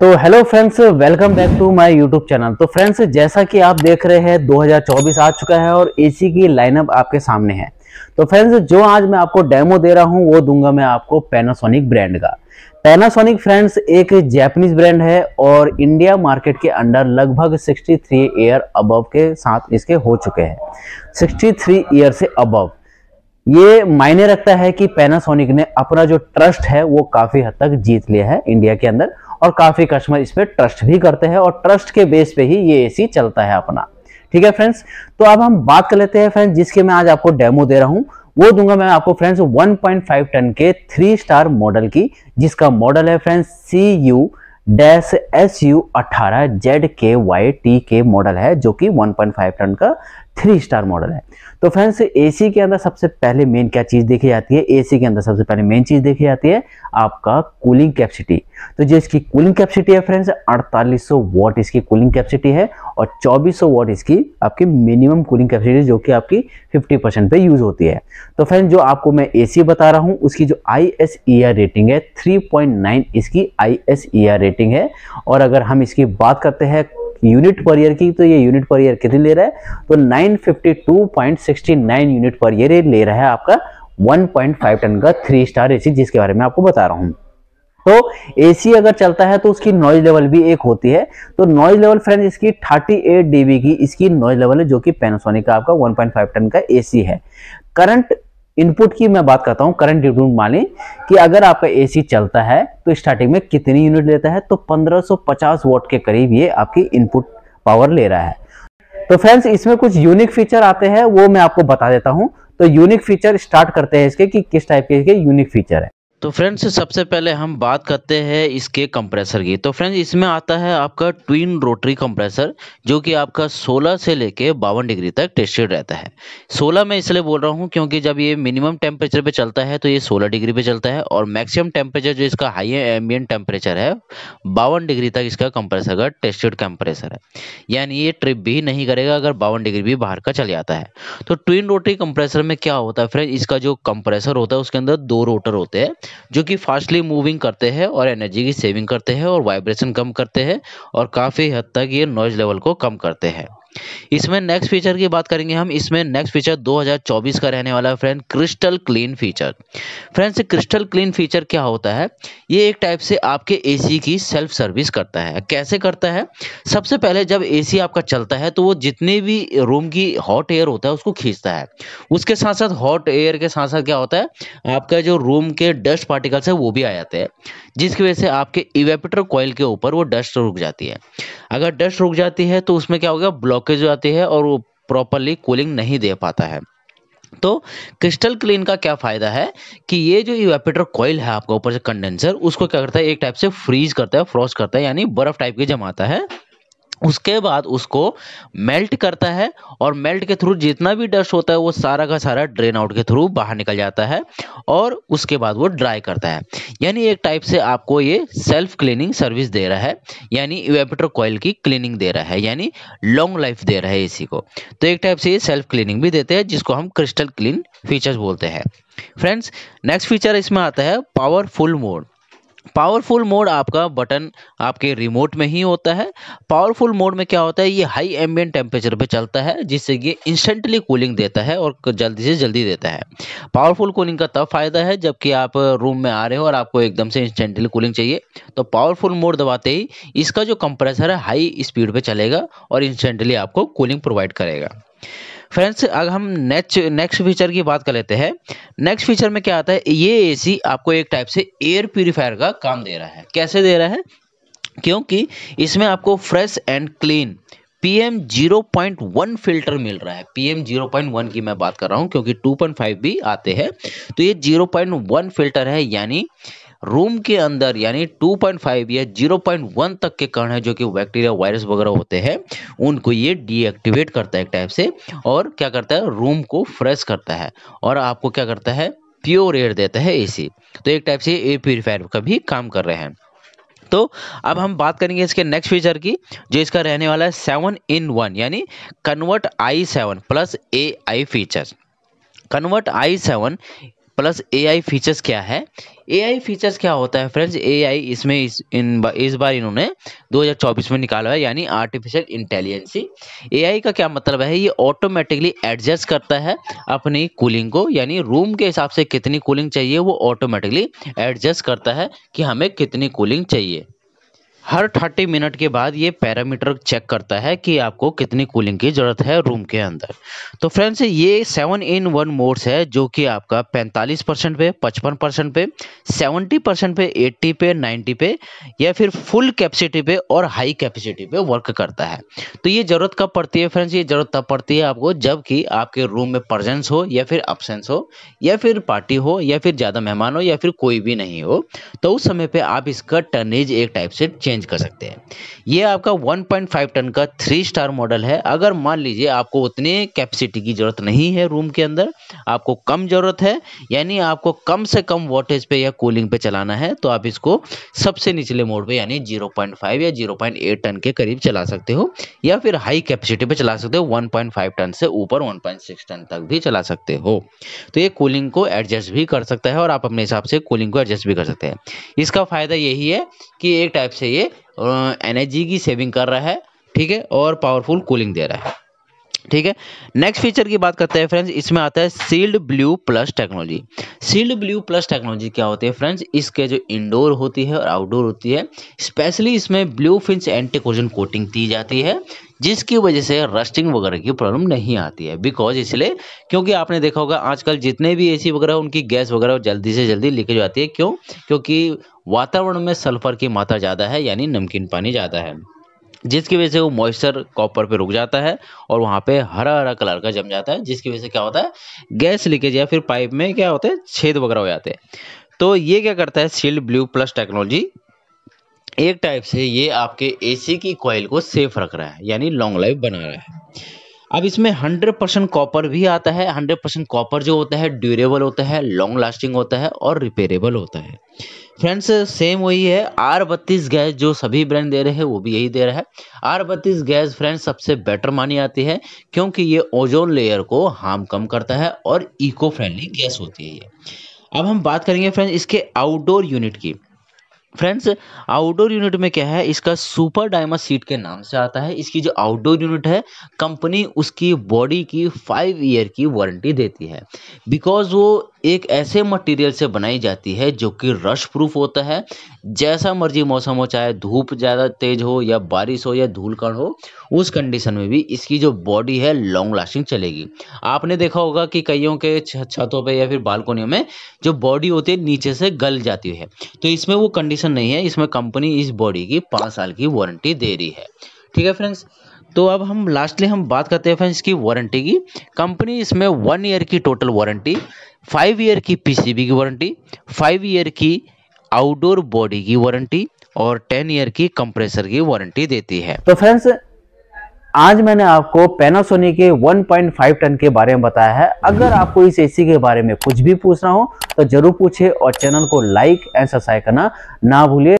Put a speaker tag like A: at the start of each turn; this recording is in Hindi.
A: तो hello friends welcome back to my YouTube channel तो फ्रेंड्स जैसा कि आप देख रहे हैं 2024 आ चुका है और एसी की लाइनअप आपके सामने है तो फ्रेंड्स जो आज मैं आपको डेमो दे रहा हूं वो दूंगा मैं आपको पैनासोनिक ब्रांड का पैनासोनिक फ्रेंड्स एक जैपनीज ब्रांड है और इंडिया मार्केट के अंडर लगभग 63 ईयर अबव के साथ इसके हो चुके हैं 63 ईयर से अबव ये मायने रखता है कि पैनासोनिक ने अपना जो ट्रस्ट है वो काफी हद तक जीत लिया है इंडिया के अंदर और काफ़ी कस्टमर इस पर ट्रस्ट भी करते हैं और ट्रस्ट के बेस पे ही ये एसी चलता है अपना ठीक है फ्रेंड्स तो अब हम बात कर लेते हैं फ्रेंड्स जिसके मैं आज आपको डेमो दे रहा हूँ वो दूंगा मैं आपको फ्रेंड्स वन टन के थ्री स्टार मॉडल की जिसका मॉडल है friends C U dash S U अट्ठारह जेड के वाई टी के मॉडल है जो कि 1.5 टन का थ्री स्टार मॉडल है तो फ्रेंड्स एसी के अंदर सबसे पहले मेन क्या चीज़ देखी जाती है एसी के अंदर सबसे पहले मेन चीज़ देखी जाती है आपका कूलिंग कैपेसिटी तो जो इसकी कूलिंग कैपेसिटी है फ्रेंड्स 4800 वॉट इसकी कूलिंग कैपेसिटी है और 2400 वॉट इसकी आपकी मिनिमम कूलिंग कैपेसिटी जो कि आपकी 50 परसेंट पर यूज़ होती है तो फ्रेंड जो आपको मैं ए बता रहा हूँ उसकी जो आई रेटिंग e है थ्री इसकी आई रेटिंग e है और अगर हम इसकी बात करते हैं यूनिट पर ईयर की तो ये यूनिट पर ईयर कितनी ले रहा है तो 952.69 यूनिट पर ईयर ले रहा है आपका 1.5 टन का थ्री स्टार एसी जिसके बारे में आपको बता रहा हूं तो एसी अगर चलता है तो उसकी नॉइज लेवल भी एक होती है तो नॉइज लेवल फ्रेंड इसकी 38 डीबी की इसकी नॉइज लेवल है जो कि पेनासोनिक का आपका 1.5 टन का एसी है करंट इनपुट की मैं बात करता हूँ करंट डिविडेंड मान कि अगर आपका एसी चलता है तो स्टार्टिंग में कितनी यूनिट लेता है तो 1550 वॉट के करीब ये आपकी इनपुट पावर ले रहा है तो फ्रेंड्स इसमें कुछ यूनिक फीचर आते हैं वो मैं आपको बता देता हूँ तो यूनिक फीचर स्टार्ट करते हैं इसके कि किस टाइप के इसके यूनिक फीचर है
B: तो फ्रेंड्स सबसे पहले हम बात करते हैं इसके कंप्रेसर की तो फ्रेंड्स इसमें आता है आपका ट्विन रोटरी कंप्रेसर जो कि आपका 16 से लेके बावन डिग्री तक टेस्टेड रहता है 16 मैं इसलिए बोल रहा हूँ क्योंकि जब ये मिनिमम टेम्परेचर पे चलता है तो ये 16 डिग्री पे चलता है और मैक्सिमम टेम्परेचर जो इसका हाई एम्बियन टेम्परेचर है बावन डिग्री तक इसका कंप्रेसर का टेस्टेड कंप्रेसर है यानी ये ट्रिप भी नहीं करेगा अगर बावन डिग्री भी बाहर का चले जाता है तो ट्विन रोटरी कंप्रेसर में क्या होता है फ्रेंड इसका जो कंप्रेसर होता है उसके अंदर दो रोटर होते हैं जो कि फास्टली मूविंग करते हैं और एनर्जी की सेविंग करते हैं और वाइब्रेशन कम करते हैं और काफ़ी हद तक ये नॉइज लेवल को कम करते हैं इसमें नेक्स्ट फीचर की बात करेंगे हम इसमें नेक्स्ट फीचर 2024 का रहने वाला है friend crystal clean feature friends crystal clean feature क्या होता है ये एक टाइप से आपके एसी की सेल्फ सर्विस करता है कैसे करता है सबसे पहले जब एसी आपका चलता है तो वो जितने भी रूम की हॉट एयर होता है उसको खींचता है उसके साथ साथ हॉट एयर के साथ साथ क्या होता है आपका जो रूम के डस्ट पार्टिकल्स है वो भी आ जाते हैं जिसकी वजह से आपके इवेपिटर कॉयल के ऊपर वो डस्ट रुक जाती है अगर डस्ट रुक जाती है तो उसमें क्या हो गया ब्लॉकेज हो जाती है और वो प्रॉपरली कूलिंग नहीं दे पाता है तो क्रिस्टल क्लीन का क्या फायदा है कि ये जो इवेपेटर कॉइल है आपका ऊपर से कंडेंसर उसको क्या करता है एक टाइप से फ्रीज करता है फ्रॉस्ट करता है यानी बर्फ टाइप की जमाता है उसके बाद उसको मेल्ट करता है और मेल्ट के थ्रू जितना भी डस्ट होता है वो सारा का सारा ड्रेन आउट के थ्रू बाहर निकल जाता है और उसके बाद वो ड्राई करता है यानी एक टाइप से आपको ये सेल्फ क्लीनिंग सर्विस दे रहा है यानी इवेपेटर कॉयल की क्लीनिंग दे रहा है यानी लॉन्ग लाइफ दे रहा है इसी को तो एक टाइप से ये सेल्फ क्लीनिंग भी देते हैं जिसको हम क्रिस्टल क्लीन फीचर्स बोलते हैं फ्रेंड्स नेक्स्ट फीचर इसमें आता है पावरफुल मोड पावरफुल मोड आपका बटन आपके रिमोट में ही होता है पावरफुल मोड में क्या होता है ये हाई एम्बियन टेम्परेचर पे चलता है जिससे ये इंस्टेंटली कूलिंग देता है और जल्दी से जल्दी देता है पावरफुल कूलिंग का तब फायदा है जबकि आप रूम में आ रहे हो और आपको एकदम से इंस्टेंटली कूलिंग चाहिए तो पावरफुल मोड दबाते ही इसका जो कंप्रेसर है हाई स्पीड पर चलेगा और इंस्टेंटली आपको कूलिंग प्रोवाइड करेगा फ्रेंड्स अगर हम नेक्स्ट नेक्स्ट फीचर की बात कर लेते हैं नेक्स्ट फीचर में क्या आता है ये एसी आपको एक टाइप से एयर प्योरीफायर का काम दे रहा है कैसे दे रहा है क्योंकि इसमें आपको fresh and clean PM 0.1 filter मिल रहा है पीएम 0.1 की मैं बात कर रहा हूँ क्योंकि 2.5 भी आते हैं तो ये 0.1 फिल्टर है यानी रूम के अंदर यानी 2.5 या 0.1 तक के कण है जो कि बैक्टीरिया वायरस वगैरह होते हैं उनको ये डीएक्टिवेट करता है एक टाइप से और क्या करता है रूम को फ्रेश करता है और आपको क्या करता है प्योर एयर देता है एसी तो एक टाइप से एयर प्योरीफायर का भी काम कर रहे हैं तो अब हम बात करेंगे इसके नेक्स्ट फीचर की जो इसका रहने वाला है सेवन इन वन यानी convert I seven plus A I feature convert I seven plus AI features क्या है एआई फीचर्स क्या होता है फ्रेंड्स एआई इसमें इस इन इस बार इन्होंने 2024 में निकाला है यानी आर्टिफिशियल इंटेलिजेंसी एआई का क्या मतलब है ये ऑटोमेटिकली एडजस्ट करता है अपनी कूलिंग को यानी रूम के हिसाब से कितनी कूलिंग चाहिए वो ऑटोमेटिकली एडजस्ट करता है कि हमें कितनी कूलिंग चाहिए हर थर्टी मिनट के बाद ये पैरामीटर चेक करता है कि आपको कितनी कूलिंग की ज़रूरत है रूम के अंदर तो फ्रेंड्स ये सेवन इन वन मोड्स है जो कि आपका 45 परसेंट पे 55 परसेंट पे 70 परसेंट पे 80 पे 90 पे या फिर फुल कैपेसिटी पे और हाई कैपेसिटी पे वर्क करता है तो ये ज़रूरत कब पड़ती है फ्रेंड्स ये ज़रूरत तब पड़ती है आपको जब आपके रूम में प्रजेंस हो या फिर अपसेंस हो या फिर पार्टी हो या फिर ज़्यादा मेहमान हो या फिर कोई भी नहीं हो तो उस समय पर आप इसका टर्नेज एक टाइप से चेंज कर सकते हैं ये आपका 1.5 टन का थ्री स्टार मॉडल है अगर मान लीजिए आपको उतने कैपेसिटी की ज़रूरत नहीं है रूम के अंदर आपको कम ज़रूरत है यानी आपको कम से कम वोटेज पे या कूलिंग पे चलाना है तो आप इसको सबसे निचले मोड पे यानी 0.5 या 0.8 टन के करीब चला सकते हो या फिर हाई कैपेसिटी पे चला सकते हो वन टन से ऊपर वन टन तक भी चला सकते हो तो ये कूलिंग को एडजस्ट भी कर सकता है और आप अपने हिसाब से कूलिंग को एडजस्ट भी कर सकते हैं इसका फ़ायदा यही है कि एक टाइप से ये एनर्जी की सेविंग कर रहा है ठीक है और पावरफुल कूलिंग दे रहा है ठीक है नेक्स्ट फीचर की बात करते हैं फ्रेंड्स इसमें आता है sealed blue plus technology sealed blue plus technology क्या होती है फ्रेंड्स इसके जो इंडोर होती है और आउटडोर होती है स्पेशली इसमें ब्लू फिंच एंटीकोजन कोटिंग दी जाती है जिसकी वजह से रस्टिंग वगैरह की प्रॉब्लम नहीं आती है बिकॉज इसलिए क्योंकि आपने देखा होगा आजकल जितने भी एसी वगैरह उनकी गैस वगैरह जल्दी से जल्दी लीकेज आती है क्यों क्योंकि वातावरण में सल्फर की मात्रा ज़्यादा है यानी नमकीन पानी ज़्यादा है जिसकी वजह से वो मॉइस्चर कॉपर पे रुक जाता है और वहाँ पे हरा हरा कलर का जम जाता है जिसकी वजह से क्या होता है गैस लीकेज या फिर पाइप में क्या होता है छेद वगैरह हो जाते हैं तो ये क्या करता है सील्ड ब्लू प्लस टेक्नोलॉजी एक टाइप से ये आपके एसी की कॉयल को सेफ रख रहा है यानी लॉन्ग लाइफ बना रहा है अब इसमें हंड्रेड परसेंट कॉपर भी आता है हंड्रेड परसेंट कॉपर जो होता है ड्यूरेबल होता है लॉन्ग लास्टिंग होता है और रिपेयरेबल होता है फ्रेंड्स सेम वही है आर बत्तीस गैस जो सभी ब्रांड दे रहे हैं वो भी यही दे रहा है आर बत्तीस गैस फ्रेंड्स सबसे बेटर मानी जाती है क्योंकि ये ओजोन लेयर को हार्म कम करता है और इको फ्रेंडली गैस होती है ये अब हम बात करेंगे फ्रेंड्स इसके आउटडोर यूनिट की फ्रेंड्स आउटडोर यूनिट में क्या है इसका सुपर डायमा सीट के नाम से आता है इसकी जो आउटडोर यूनिट है कंपनी उसकी बॉडी की फाइव ईयर की वारंटी देती है बिकॉज वो एक ऐसे मटेरियल से बनाई जाती है जो कि रश प्रूफ होता है जैसा मर्जी मौसम हो चाहे धूप ज़्यादा तेज हो या बारिश हो या धूल कण हो उस कंडीशन में भी इसकी जो बॉडी है लॉन्ग लास्टिंग चलेगी आपने देखा होगा कि कईयों के छतों पर या फिर बालकोनियों में जो बॉडी होती है नीचे से गल जाती है तो इसमें वो कंडीशन नहीं है इसमें कंपनी इस बॉडी की पाँच साल की वारंटी दे रही है ठीक है फ्रेंड्स तो अब हम लास्टली हम बात करते हैं फ्रेंड्स की वारंटी की कंपनी इसमें वन ईयर की टोटल वारंटी फाइव ईयर की पीसीबी की वारंटी फाइव ईयर की आउटडोर बॉडी की वारंटी और टेन ईयर की कंप्रेसर की वारंटी देती है
A: तो फ्रेंड्स आज मैंने आपको पेनासोनी के 1.5 टन के बारे में बताया है अगर आपको इस एसी के बारे में कुछ भी पूछना हो तो जरूर पूछे और चैनल को लाइक एंड सब्सक्राइब करना ना भूलिए